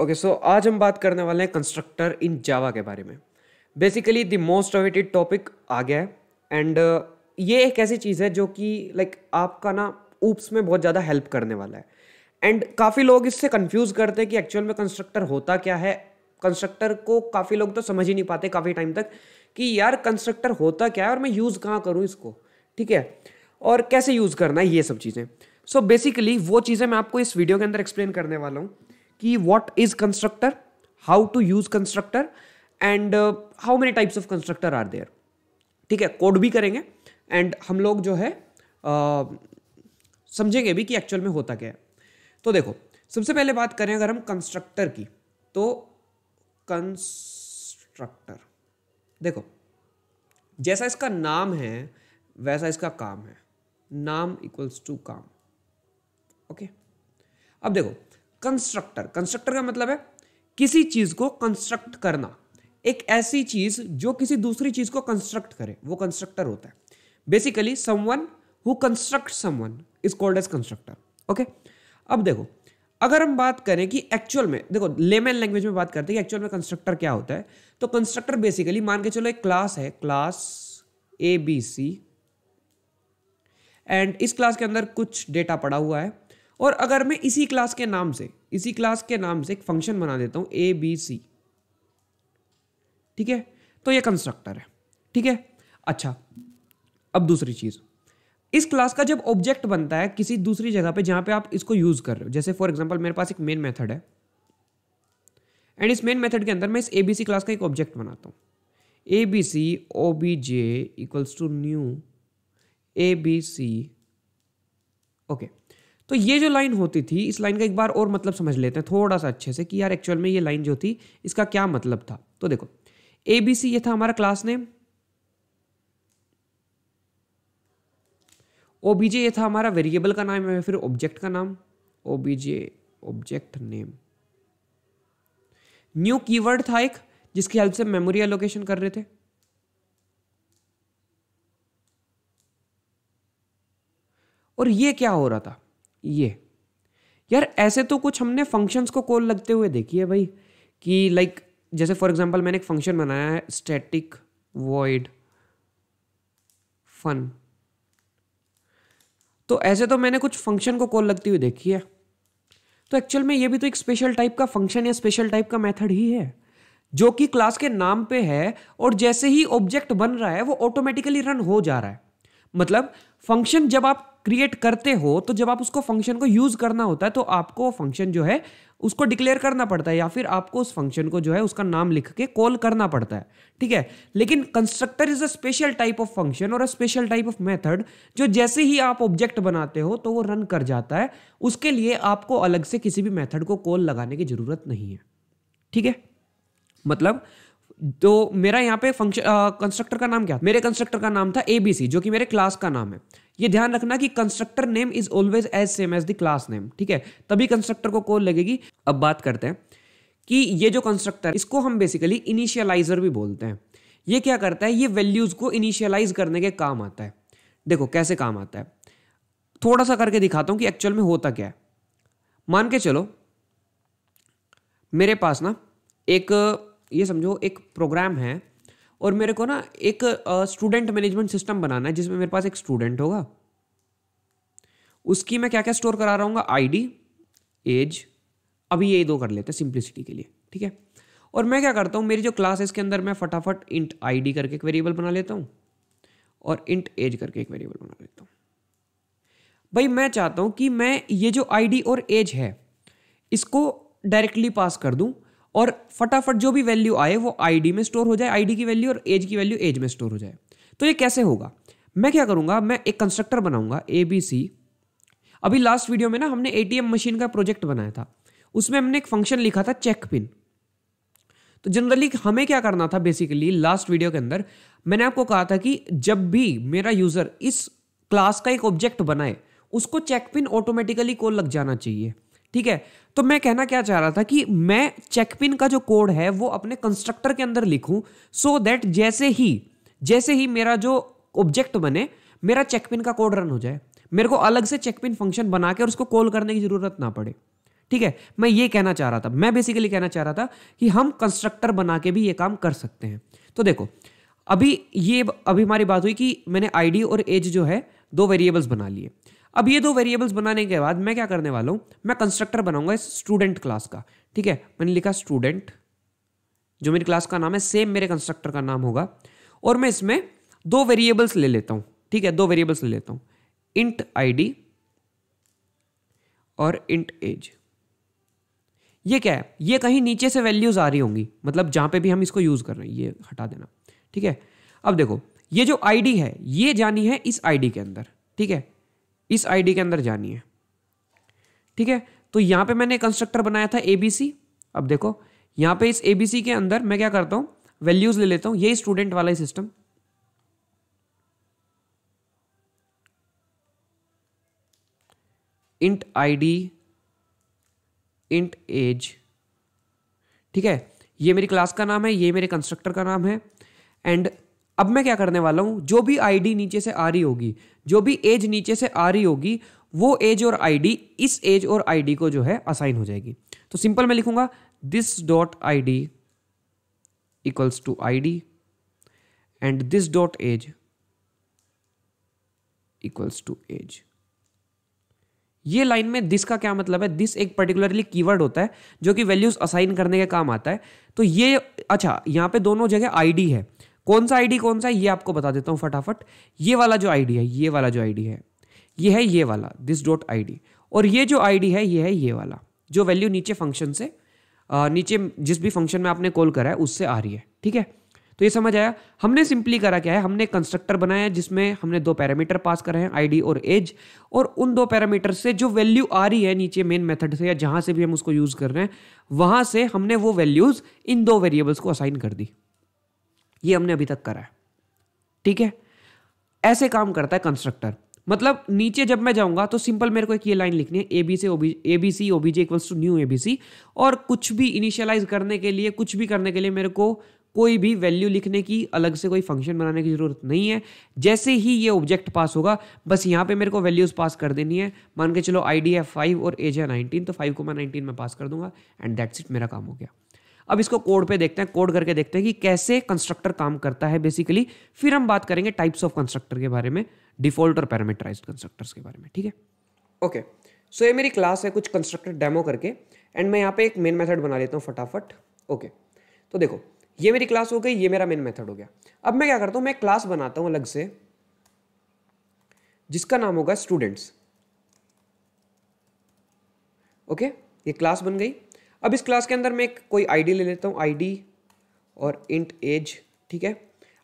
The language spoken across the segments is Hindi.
ओके सो आज हम बात करने वाले हैं कंस्ट्रक्टर इन जावा के बारे में basically the most awaited topic आ गया है एंड uh, ये एक ऐसी चीज़ है जो कि लाइक like, आपका ना ऊप्स में बहुत ज़्यादा हेल्प करने वाला है एंड काफ़ी लोग इससे कंफ्यूज करते हैं कि एक्चुअल में कंस्ट्रक्टर होता क्या है कंस्ट्रक्टर को काफ़ी लोग तो समझ ही नहीं पाते काफ़ी टाइम तक कि यार कंस्ट्रक्टर होता क्या है और मैं यूज़ कहाँ करूँ इसको ठीक है और कैसे यूज़ करना है ये सब चीज़ें सो बेसिकली वो चीज़ें मैं आपको इस वीडियो के अंदर एक्सप्लेन करने वाला हूँ कि what is constructor how to use constructor and how many types of constructor are there ठीक है कोड भी करेंगे एंड हम लोग जो है uh, समझेंगे भी कि एक्चुअल में होता क्या है तो देखो सबसे पहले बात करें अगर हम कंस्ट्रक्टर की तो कंस्ट्रक्टर देखो जैसा इसका नाम है वैसा इसका काम है नाम इक्वल्स टू काम ओके अब देखो कंस्ट्रक्टर कंस्ट्रक्टर का मतलब है किसी चीज को कंस्ट्रक्ट करना एक ऐसी चीज जो किसी दूसरी चीज को कंस्ट्रक्ट करे वो कंस्ट्रक्टर होता है basically someone who construct someone is called as constructor okay अब देखो अगर हम बात करें कि एक्चुअल में देखो लेमेन लैंग्वेज में बात करते हैं कि एक्चुअल में कंस्ट्रक्टर क्या होता है तो कंस्ट्रक्टर बेसिकली मान के चलो एक क्लास है class A B C and इस क्लास के अंदर कुछ डेटा पड़ा हुआ है और अगर मैं इसी क्लास के नाम से इसी क्लास के नाम से एक फंक्शन बना देता हूँ ए बी सी ठीक है तो ये कंस्ट्रक्टर है ठीक है अच्छा अब दूसरी चीज़ इस क्लास का जब ऑब्जेक्ट बनता है किसी दूसरी जगह पे जहां पे आप इसको यूज़ कर रहे हो जैसे फॉर एग्जांपल मेरे पास एक मेन मेथड है एंड इस मेन मेथड के अंदर मैं इस एबीसी क्लास का एक ऑब्जेक्ट बनाता हूँ A B C O B J equals to new A B C okay तो ये जो लाइन होती थी इस लाइन का एक बार और मतलब समझ लेते हैं थोड़ा सा अच्छे से कि यार एक्चुअल में ये लाइन जो थी इसका क्या मतलब था तो देखो ए बी सी ये था हमारा class name O B J ये था हमारा वेरिएबल का नाम या फिर ऑब्जेक्ट का नाम O B J object name new keyword था एक जिसकी हेल्प से मेमोरी एलोकेशन कर रहे थे और ये क्या हो रहा था ये यार ऐसे तो कुछ हमने फंक्शंस को कॉल लगते हुए देखी है भाई कि लाइक जैसे फॉर एग्जांपल मैंने एक फंक्शन बनाया है स्टैटिक वॉइड फन तो ऐसे तो मैंने कुछ फंक्शन को कॉल लगती हुई देखी है तो एक्चुअल में ये भी तो एक स्पेशल टाइप का फंक्शन या स्पेशल टाइप का मेथड ही है जो कि क्लास के नाम पे है और जैसे ही ऑब्जेक्ट बन रहा है वो ऑटोमेटिकली रन हो जा रहा है मतलब फंक्शन जब आप क्रिएट करते हो तो जब आप उसको फंक्शन को यूज करना होता है तो आपको फंक्शन जो है उसको डिक्लेयर करना पड़ता है या फिर आपको उस फंक्शन को जो है उसका नाम लिख के कॉल करना पड़ता है ठीक है लेकिन constructor is a special type of function और a special type of method जो जैसे ही आप ऑब्जेक्ट बनाते हो तो वो रन कर जाता है उसके लिए आपको अलग से किसी भी मेथड को कॉल लगाने की जरूरत नहीं है ठीक है मतलब तो मेरा यहाँ पे फंक्शन कंस्ट्रक्टर का नाम क्या मेरे कंस्ट्रक्टर का नाम था सी जो कि मेरे क्लास का नाम है ये ध्यान रखना कि constructor name is always as same as the class name ठीक है तभी कंस्ट्रक्टर को कॉल लगेगी अब बात करते हैं कि ये जो कंस्ट्रक्टर इसको हम बेसिकली इनिशियलाइजर भी बोलते हैं ये क्या करता है ये वैल्यूज को इनिशियलाइज करने के काम आता है देखो कैसे काम आता है थोड़ा सा करके दिखाता हूं कि एक्चुअल में होता क्या है मान के चलो मेरे पास ना एक ये समझो एक प्रोग्राम है और मेरे को ना एक स्टूडेंट मैनेजमेंट सिस्टम बनाना है जिसमें मेरे पास एक स्टूडेंट होगा उसकी मैं क्या क्या स्टोर करा रहा हूँ आईडी एज अभी ये दो कर लेते हैं सिंप्लिसिटी के लिए ठीक है और मैं क्या करता हूँ मेरी जो क्लासेस के अंदर मैं फटाफट इंट आईडी करके एक वेरिएबल बना लेता हूँ और इंट एज करके एक वेरिएबल बना लेता हूँ भाई मैं चाहता हूँ कि मैं ये जो आई और एज है इसको डायरेक्टली पास कर दूँ और फटाफट जो भी वैल्यू आए वो आईडी में स्टोर हो जाए आईडी की वैल्यू और एज की वैल्यू एज में स्टोर हो जाए तो ये कैसे होगा मैं क्या करूंगा मैं एक कंस्ट्रक्टर बनाऊंगा ए बी सी अभी लास्ट वीडियो में ना हमने एटीएम मशीन का प्रोजेक्ट बनाया था उसमें हमने एक फंक्शन लिखा था चेक पिन तो जनरली हमें क्या करना था बेसिकली लास्ट वीडियो के अंदर मैंने आपको कहा था कि जब भी मेरा यूजर इस क्लास का एक ऑब्जेक्ट बनाए उसको चेक पिन ऑटोमेटिकली कॉल लग जाना चाहिए ठीक है तो मैं कहना क्या चाह रहा था कि मैं चेकपिन का जो कोड है वो अपने कंस्ट्रक्टर के अंदर लिखूं सो so दैट जैसे ही जैसे ही मेरा जो ऑब्जेक्ट बने मेरा चेकपिन का कोड रन हो जाए मेरे को अलग से चेकपिन फंक्शन बना के और उसको कॉल करने की ज़रूरत ना पड़े ठीक है मैं ये कहना चाह रहा था मैं बेसिकली कहना चाह रहा था कि हम कंस्ट्रक्टर बना के भी ये काम कर सकते हैं तो देखो अभी ये अभी हमारी बात हुई कि मैंने आईडी और एज जो है दो वेरिएबल्स बना लिए अब ये दो वेरिएबल्स बनाने के बाद मैं क्या करने वाला हूं मैं कंस्ट्रक्टर बनाऊंगा इस स्टूडेंट क्लास का ठीक है मैंने लिखा स्टूडेंट जो मेरी क्लास का नाम है सेम मेरे कंस्ट्रक्टर का नाम होगा और मैं इसमें दो वेरिएबल्स ले लेता हूं ठीक है दो वेरिएबल्स ले लेता हूं इंट आई और इंट एज ये क्या है ये कहीं नीचे से वैल्यूज आ रही होंगी मतलब जहां पे भी हम इसको यूज कर रहे हैं ये हटा देना ठीक है अब देखो ये जो आईडी है ये जानी है इस आईडी के अंदर ठीक है इस आईडी के अंदर जानी है ठीक है तो यहां पे मैंने कंस्ट्रक्टर बनाया था एबीसी अब देखो यहां पे इस एबीसी के अंदर मैं क्या करता हूं वैल्यूज ले लेता हूं ये स्टूडेंट वाला ही system int ID int age ठीक है ये मेरी क्लास का नाम है ये मेरे कंस्ट्रक्टर का नाम है एंड अब मैं क्या करने वाला हूँ जो भी आईडी नीचे से आ रही होगी जो भी एज नीचे से आ रही होगी वो एज और आईडी इस एज और आईडी को जो है असाइन हो जाएगी तो सिंपल मैं लिखूंगा this dot I D equals to I D and this dot age equals to age ये लाइन में दिस का क्या मतलब है दिस एक पर्टिकुलरली कीवर्ड होता है जो कि वैल्यूज असाइन करने के काम आता है तो ये अच्छा यहां पे दोनों जगह आईडी है कौन सा आईडी कौन सा है ये आपको बता देता हूं फटाफट ये वाला जो आईडी है ये वाला जो आईडी है ये है ये वाला दिस डॉट आईडी और ये जो आईडी है ये है ये वाला जो वैल्यू नीचे फंक्शन से नीचे जिस भी फंक्शन में आपने कॉल करा है उससे आ रही है ठीक है तो ये समझ आया हमने सिंपली करा क्या है हमने कंस्ट्रक्टर बनाया है जिसमें हमने दो पैरामीटर पास करे हैं आईडी और एज और उन दो पैरामीटर से जो वैल्यू आ रही है नीचे मेन मेथड से या जहां से भी हम उसको यूज कर रहे हैं वहां से हमने वो वैल्यूज इन दो वेरिएबल्स को असाइन कर दी ये हमने अभी तक करा है ठीक है ऐसे काम करता है कंस्ट्रक्टर मतलब नीचे जब मैं जाऊंगा तो सिंपल मेरे को एक ये लाइन लिखनी है ए बी से A B C O B equals to new A B C और कुछ भी इनिशियलाइज करने के लिए कुछ भी करने के लिए मेरे को कोई भी वैल्यू लिखने की अलग से कोई फंक्शन बनाने की ज़रूरत नहीं है जैसे ही ये ऑब्जेक्ट पास होगा बस यहाँ पे मेरे को वैल्यूज़ पास कर देनी है मान के चलो आई डी है फाइव और एज है नाइनटीन तो फाइव को मैं नाइनटीन में पास कर दूंगा एंड दैट्स इट मेरा काम हो गया अब इसको कोड पे देखते हैं कोड करके देखते हैं कि कैसे कंस्ट्रक्टर काम करता है बेसिकली फिर हम बात करेंगे टाइप्स ऑफ कंस्ट्रक्टर के बारे में डिफॉल्ट और पैरामीटराइज कंस्ट्रक्टर्स के बारे में ठीक है ओके सो ये मेरी क्लास है कुछ कंस्ट्रक्टर डेमो करके एंड मैं यहाँ पे एक मेन मेथड बना लेता हूँ फटाफट ओके तो देखो ये मेरी क्लास हो गई ये मेरा मेन मेथड हो गया अब मैं क्या करता हूँ मैं क्लास बनाता हूँ अलग से जिसका नाम होगा स्टूडेंट्स ओके ये क्लास बन गई अब इस क्लास के अंदर मैं कोई आईडी ले लेता हूँ आईडी और इंट एज ठीक है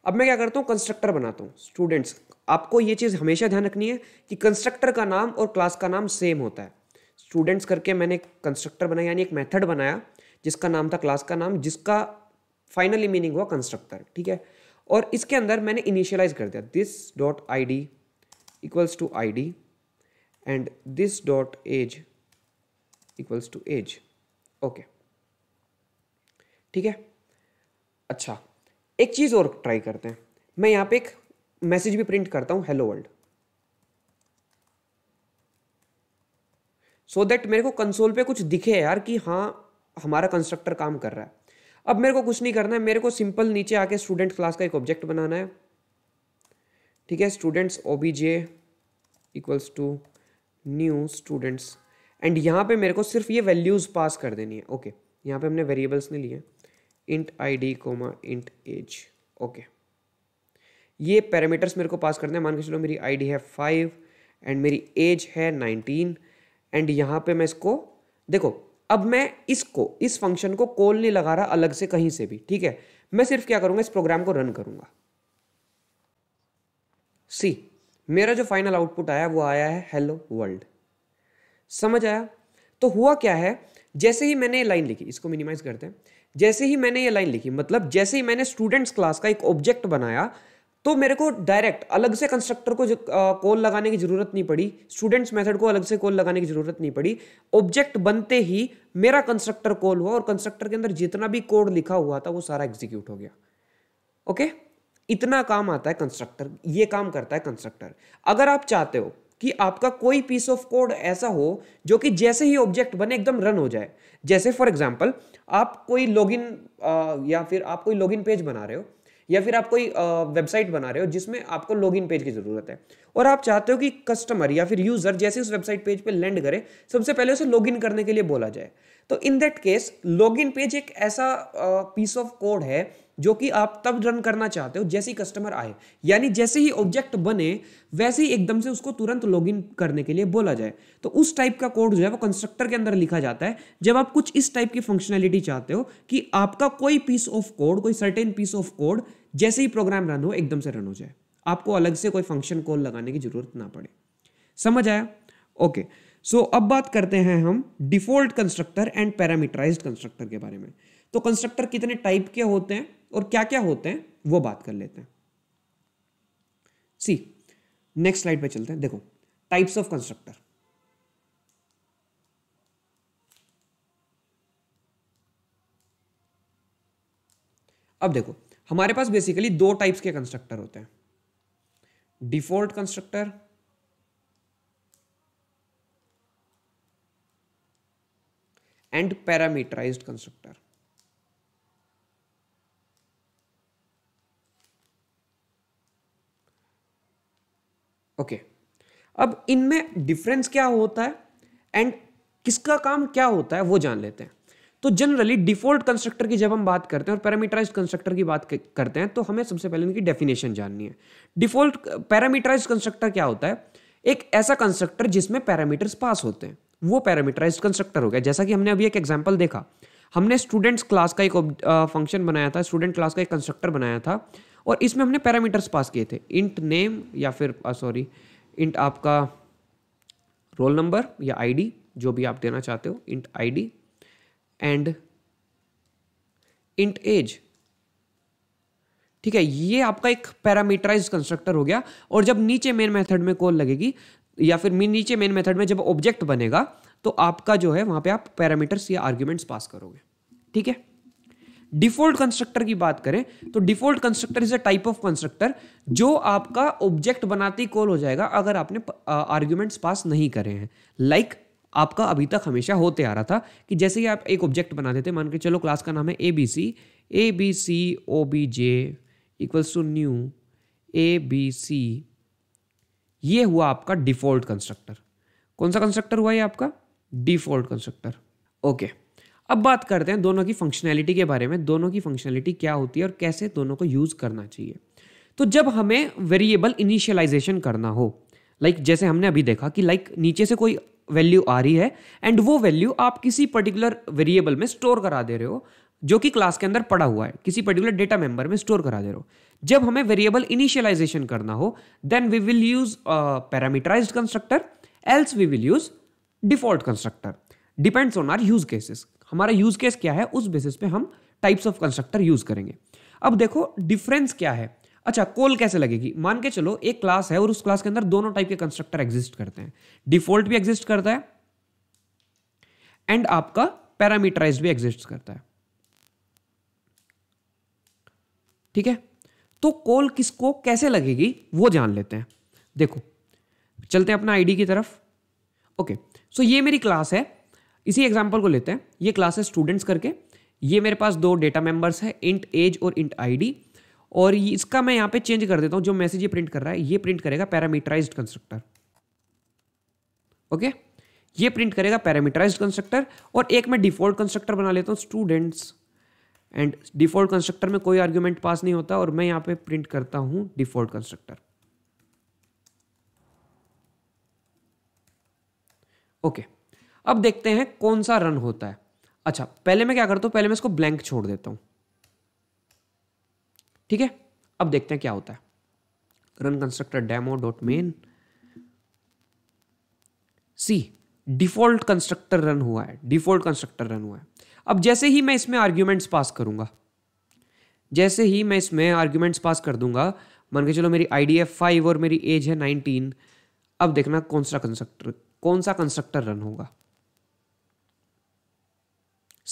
अब मैं क्या करता हूँ कंस्ट्रक्टर बनाता हूँ स्टूडेंट्स आपको ये चीज़ हमेशा ध्यान रखनी है कि कंस्ट्रक्टर का नाम और क्लास का नाम सेम होता है स्टूडेंट्स करके मैंने कंस्ट्रक्टर बनाया यानी एक मेथड बनाया जिसका नाम था क्लास का नाम जिसका फाइनली मीनिंग हुआ कंस्ट्रक्टर ठीक है और इसके अंदर मैंने इनिशियलाइज कर दिया this dot I D equals to I D and this dot age equals to age okay ठीक है अच्छा एक चीज़ और ट्राई करते हैं मैं यहां पे एक मैसेज भी प्रिंट करता हूं हेलो वर्ल्ड सो दैट मेरे को कंसोल पे कुछ दिखे यार कि हाँ हमारा कंस्ट्रक्टर काम कर रहा है अब मेरे को कुछ नहीं करना है मेरे को सिंपल नीचे आके स्टूडेंट क्लास का एक ऑब्जेक्ट बनाना है ठीक है students O B J equals to new students and यहाँ पे मेरे को सिर्फ ये वैल्यूज़ पास कर देनी है ओके okay. यहाँ पे हमने वेरिएबल्स ने लिए int I D comma int age okay ये पैरामीटर्स मेरे को पास करने हैं मान के चलो मेरी आई डी है फाइव एंड मेरी एज है नाइनटीन एंड यहाँ पे मैं इसको देखो अब मैं इसको इस फंक्शन को कॉल नहीं लगा रहा अलग से कहीं से भी ठीक है मैं सिर्फ क्या करूँगा इस प्रोग्राम को रन करूँगा सी मेरा जो फाइनल आउटपुट आया वो आया है हेलो वर्ल्ड समझ आया तो हुआ क्या है जैसे ही मैंने ये लाइन लिखी इसको मिनिमाइज करते हैं जैसे ही मैंने ये लाइन लिखी मतलब जैसे ही मैंने स्टूडेंट्स क्लास का एक ऑब्जेक्ट बनाया तो मेरे को डायरेक्ट अलग से कंस्ट्रक्टर को कॉल लगाने की जरूरत नहीं पड़ी स्टूडेंट्स मेथड को अलग से कॉल लगाने की जरूरत नहीं पड़ी ऑब्जेक्ट बनते ही मेरा कंस्ट्रक्टर कॉल हुआ और कंस्ट्रक्टर के अंदर जितना भी कोड लिखा हुआ था वो सारा एग्जीक्यूट हो गया ओके इतना काम आता है कंस्ट्रक्टर ये काम करता है कंस्ट्रक्टर अगर आप चाहते हो कि आपका कोई पीस ऑफ कोड ऐसा हो जो कि जैसे ही ऑब्जेक्ट बने एकदम रन हो जाए जैसे फॉर एग्जाम्पल आप कोई लॉगिन या फिर आप कोई लॉगिन पेज बना रहे हो या फिर आप कोई वेबसाइट बना रहे हो जिसमें आपको लॉगिन पेज की ज़रूरत है और आप चाहते हो कि कस्टमर या फिर यूज़र जैसे उस वेबसाइट पेज पे लैंड करे सबसे पहले उसे लॉगिन करने के लिए बोला जाए तो in that case login page एक ऐसा पीस ऑफ कोड है जो कि आप तब रन करना चाहते हो जैसे ही कस्टमर आए यानी जैसे ही ऑब्जेक्ट बने वैसे ही एकदम से उसको तुरंत लॉगिन करने के लिए बोला जाए तो उस टाइप का कोड जो है वो कंस्ट्रक्टर के अंदर लिखा जाता है जब आप कुछ इस टाइप की फंक्शनैलिटी चाहते हो कि आपका कोई पीस ऑफ कोड कोई सर्टेन पीस ऑफ कोड जैसे ही प्रोग्राम रन हो एकदम से रन हो जाए आपको अलग से कोई फंक्शन कॉल लगाने की जरूरत ना पड़े समझ आया ओके सो अब बात करते हैं हम default constructor and parameterized constructor के बारे में तो कंस्ट्रक्टर कितने टाइप के होते हैं और क्या क्या होते हैं वो बात कर लेते हैं सी नेक्स्ट स्लाइड पे चलते हैं देखो टाइप्स ऑफ कंस्ट्रक्टर अब देखो हमारे पास बेसिकली दो टाइप्स के कंस्ट्रक्टर होते हैं default constructor and parameterized constructor अब इनमें डिफरेंस क्या होता है एंड किसका काम क्या होता है वो जान लेते हैं तो जनरली डिफॉल्ट कंस्ट्रक्टर की जब हम बात करते हैं और पैरामीटराइज कंस्ट्रक्टर की बात करते हैं तो हमें सबसे पहले इनकी डेफिनेशन जाननी है डिफॉल्ट पैरामीटराइज कंस्ट्रक्टर क्या होता है एक ऐसा कंस्ट्रक्टर जिसमें पैरामीटर्स पास होते हैं वो पैरामीटराइज कंस्ट्रक्टर हो गया जैसा कि हमने अभी एक एग्जाम्पल देखा हमने स्टूडेंट्स क्लास का एक फंक्शन बनाया था स्टूडेंट क्लास का एक कंस्ट्रक्टर बनाया था और इसमें हमने पैरामीटर्स पास किए थे इंट नेम या फिर सॉरी uh, इंट आपका रोल नंबर या आईडी जो भी आप देना चाहते हो int ID and int age ठीक है ये आपका एक पैरामीटराइज कंस्ट्रक्टर हो गया और जब नीचे मेन मेथड में कॉल लगेगी या फिर नीचे मेन मेथड में जब ऑब्जेक्ट बनेगा तो आपका जो है वहां पे आप पैरामीटर्स या आर्ग्यूमेंट्स पास करोगे ठीक है डिफॉल्ट कंस्ट्रक्टर की बात करें तो default constructor is a type of constructor जो आपका ऑब्जेक्ट बनाते ही कॉल हो जाएगा अगर आपने आर्ग्यूमेंट्स पास नहीं करे हैं लाइक like, आपका अभी तक हमेशा होते आ रहा था कि जैसे ही आप एक ऑब्जेक्ट बना देते मान के चलो क्लास का नाम है A B C A B C O B J equals to new A B C ये हुआ आपका डिफॉल्ट कंस्ट्रक्टर कौन सा कंस्ट्रक्टर हुआ ये आपका डिफॉल्ट कंस्ट्रक्टर ओके okay. अब बात करते हैं दोनों की फंक्शनैलिटी के बारे में दोनों की फंक्शनैलिटी क्या होती है और कैसे दोनों को यूज़ करना चाहिए तो जब हमें वेरिएबल इनिशियलाइजेशन करना हो लाइक like जैसे हमने अभी देखा कि लाइक like नीचे से कोई वैल्यू आ रही है एंड वो वैल्यू आप किसी पर्टिकुलर वेरिएबल में स्टोर करा दे रहे हो जो कि क्लास के अंदर पड़ा हुआ है किसी पर्टिकुलर डेटा मेंबर में स्टोर करा दे रहे हो जब हमें वेरिएबल इनिशियलाइजेशन करना हो then we will use parameterize constructor else we will use default constructor depends on our use cases हमारा यूज केस क्या है उस बेसिस पे हम टाइप्स ऑफ कंस्ट्रक्टर यूज करेंगे अब देखो डिफरेंस क्या है अच्छा कोल कैसे लगेगी मान के चलो एक क्लास है और उस क्लास के अंदर दोनों टाइप के कंस्ट्रक्टर एग्जिस्ट करते हैं डिफॉल्ट भी एग्जिस्ट करता है एंड आपका पैरामीटराइज भी एग्जिस्ट करता है ठीक है तो कॉल किसको कैसे लगेगी वो जान लेते हैं देखो चलते हैं अपना आईडी की तरफ ओके सो ये मेरी क्लास है इसी एग्जाम्पल को लेते हैं ये क्लासेस स्टूडेंट्स करके ये मेरे पास दो डेटा मेंबर्स है इंट एज और इंट आईडी और इसका मैं यहाँ पे चेंज कर देता हूँ जो मैसेज ये प्रिंट कर रहा है ये प्रिंट करेगा पैरामीटराइज्ड कंस्ट्रक्टर ओके ये प्रिंट करेगा पैरामीटराइज्ड कंस्ट्रक्टर और एक मैं डिफॉल्ट कंस्ट्रक्टर बना लेता हूँ स्टूडेंट्स एंड डिफॉल्ट कंस्ट्रक्टर में कोई आर्ग्यूमेंट पास नहीं होता और मैं यहाँ पे प्रिंट करता हूँ डिफॉल्ट कंस्ट्रक्टर ओके okay. अब देखते हैं कौन सा रन होता है अच्छा पहले मैं क्या करता हूं पहले मैं इसको ब्लैंक छोड़ देता हूं ठीक है अब देखते हैं क्या होता है run constructor demo dot main C default constructor run हुआ है डिफॉल्ट कंस्ट्रक्टर रन हुआ है अब जैसे ही मैं इसमें आर्ग्यूमेंट्स पास करूंगा जैसे ही मैं इसमें आर्ग्यूमेंट्स पास कर दूंगा मान के चलो मेरी आई डी फाइव और मेरी एज है नाइनटीन अब देखना कौन सा कंस्ट्रक्टर कौन सा कंस्ट्रक्टर रन होगा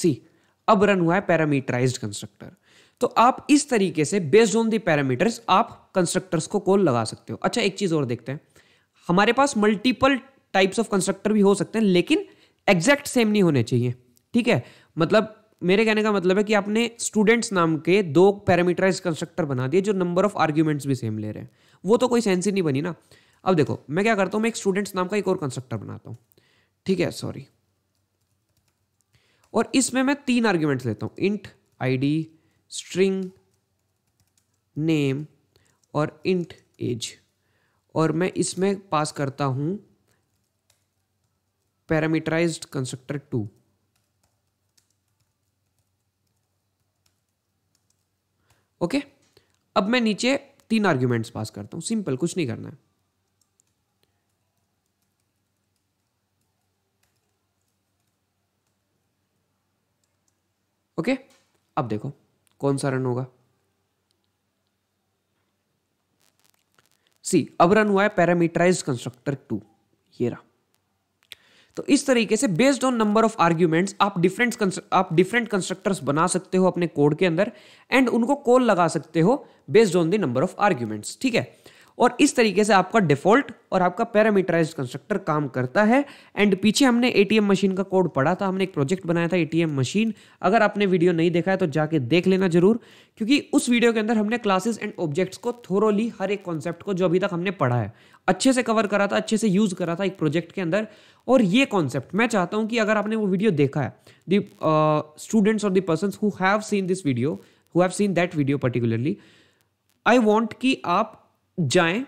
सी अब रन हुआ है पैरामीटराइज्ड कंस्ट्रक्टर तो आप इस तरीके से बेस्ड ऑन दी पैरामीटर्स आप कंस्ट्रक्टर्स को कॉल लगा सकते हो अच्छा एक चीज और देखते हैं हमारे पास मल्टीपल टाइप्स ऑफ कंस्ट्रक्टर भी हो सकते हैं लेकिन एग्जैक्ट सेम नहीं होने चाहिए ठीक है मतलब मेरे कहने का मतलब है कि आपने स्टूडेंट्स नाम के दो पैरामीटराइज कंस्ट्रक्टर बना दिए जो नंबर ऑफ आर्ग्यूमेंट्स भी सेम ले रहे हैं वो तो कोई सेंस ही नहीं बनी ना अब देखो मैं क्या करता हूँ मैं एक स्टूडेंट्स नाम का एक और कंस्ट्रक्टर बनाता हूँ ठीक है सॉरी और इसमें मैं तीन आर्ग्यूमेंट्स लेता हूँ इंट आईडी स्ट्रिंग नेम और इंट एज और मैं इसमें पास करता हूँ पैरामीटराइज्ड कंस्ट्रक्टर टू ओके अब मैं नीचे तीन आर्ग्यूमेंट्स पास करता हूँ सिंपल कुछ नहीं करना है ओके अब देखो कौन सा रन होगा सी अब रन हुआ है पैरामीटराइज कंस्ट्रक्टर टू ये रहा तो इस तरीके से based on number of arguments आप डिफरेंट आप डिफरेंट कंस्ट्रक्टर्स बना सकते हो अपने कोड के अंदर एंड उनको कॉल लगा सकते हो based on the number of arguments ठीक है और इस तरीके से आपका डिफॉल्ट और आपका पैरामीटराइज कंस्ट्रक्टर काम करता है एंड पीछे हमने एटीएम मशीन का कोड पढ़ा था हमने एक प्रोजेक्ट बनाया था एटीएम मशीन अगर आपने वीडियो नहीं देखा है तो जाके देख लेना जरूर क्योंकि उस वीडियो के अंदर हमने क्लासेस एंड ऑब्जेक्ट्स को थोरोली हर एक कॉन्सेप्ट को जो अभी तक हमने पढ़ा है अच्छे से कवर करा था अच्छे से यूज़ करा था एक प्रोजेक्ट के अंदर और ये कॉन्सेप्ट मैं चाहता हूँ कि अगर आपने वो वीडियो देखा है दी स्टूडेंट्स और the person who have seen this video who have seen that video particularly I want कि आप जाएं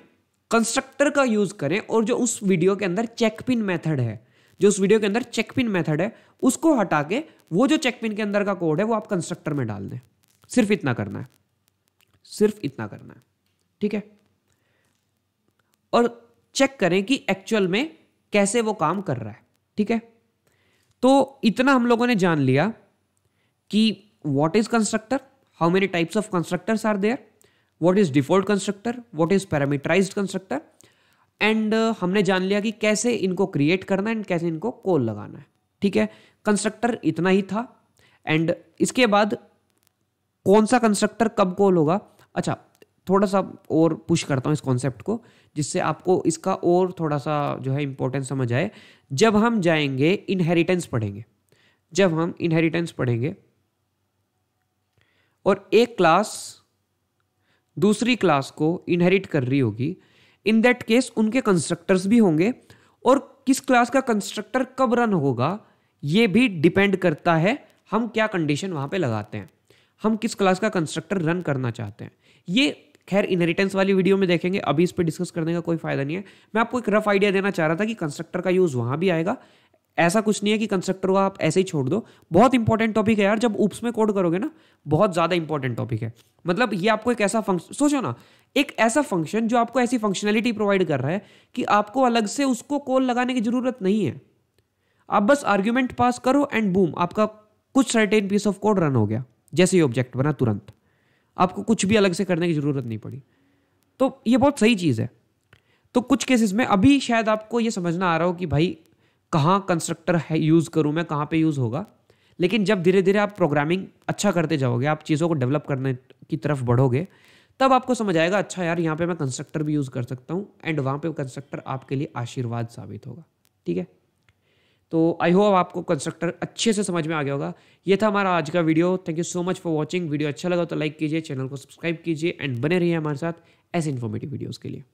कंस्ट्रक्टर का यूज़ करें और जो उस वीडियो के अंदर चेकपिन मेथड है जो उस वीडियो के अंदर चेकपिन मेथड है उसको हटा के वो जो चेकपिन के अंदर का कोड है वो आप कंस्ट्रक्टर में डाल दें सिर्फ इतना करना है सिर्फ इतना करना है ठीक है और चेक करें कि एक्चुअल में कैसे वो काम कर रहा है ठीक है तो इतना हम लोगों ने जान लिया कि what is constructor how many types of constructors are there what is default constructor what is parameterize constructor and हमने जान लिया कि कैसे इनको क्रिएट करना है एंड कैसे इनको कॉल लगाना है ठीक है कंस्ट्रक्टर इतना ही था एंड इसके बाद कौन सा कंस्ट्रक्टर कब कॉल होगा अच्छा थोड़ा सा और पुश करता हूँ इस कॉन्सेप्ट को जिससे आपको इसका और थोड़ा सा जो है इम्पोर्टेंस समझ आए जब हम जाएंगे इनहेरिटेंस पढ़ेंगे जब हम इनहेरिटेंस पढ़ेंगे और एक क्लास दूसरी क्लास को इनहेरिट कर रही होगी इन दैट केस उनके कंस्ट्रक्टर्स भी होंगे और किस क्लास का कंस्ट्रक्टर कब रन होगा ये भी डिपेंड करता है हम क्या कंडीशन वहाँ पे लगाते हैं हम किस क्लास का कंस्ट्रक्टर रन करना चाहते हैं ये खैर इनहेरिटेंस वाली वीडियो में देखेंगे अभी इस पर डिस्कस करने का कोई फायदा नहीं है मैं आपको एक रफ आइडिया देना चाह रहा था कि कंस्ट्रक्टर का यूज़ वहाँ भी आएगा ऐसा कुछ नहीं है कि कंस्ट्रक्टर को आप ऐसे ही छोड़ दो बहुत इंपॉर्टेंट टॉपिक है यार जब उप्स में कोड करोगे ना बहुत ज़्यादा इंपॉर्टेंट टॉपिक है मतलब ये आपको एक ऐसा फंक्शन सोचो ना एक ऐसा फंक्शन जो आपको ऐसी फंक्शनैलिटी प्रोवाइड कर रहा है कि आपको अलग से उसको कॉल लगाने की ज़रूरत नहीं है आप बस आर्ग्यूमेंट पास करो एंड बूम आपका कुछ certain piece of code run हो गया जैसे ही ऑब्जेक्ट बना तुरंत आपको कुछ भी अलग से करने की ज़रूरत नहीं पड़ी तो ये बहुत सही चीज़ है तो कुछ केसेस में अभी शायद आपको ये समझना आ रहा हो कि भाई कहाँ कंस्ट्रक्टर है यूज़ करूँ मैं कहाँ पे यूज़ होगा लेकिन जब धीरे धीरे आप प्रोग्रामिंग अच्छा करते जाओगे आप चीज़ों को डेवलप करने की तरफ बढ़ोगे तब आपको समझ आएगा अच्छा यार यहाँ पे मैं कंस्ट्रक्टर भी यूज़ कर सकता हूँ एंड वहाँ पे कंस्ट्रक्टर आपके लिए आशीर्वाद साबित होगा ठीक है तो आई होप आपको कंस्ट्रक्टर अच्छे से समझ में आ गया होगा ये था हमारा आज का video thank you so much for watching video अच्छा लगा तो लाइक कीजिए चैनल को सब्सक्राइब कीजिए एंड बने रहिए हमारे साथ ऐसे इन्फॉर्मेटिव वीडियोज़ के लिए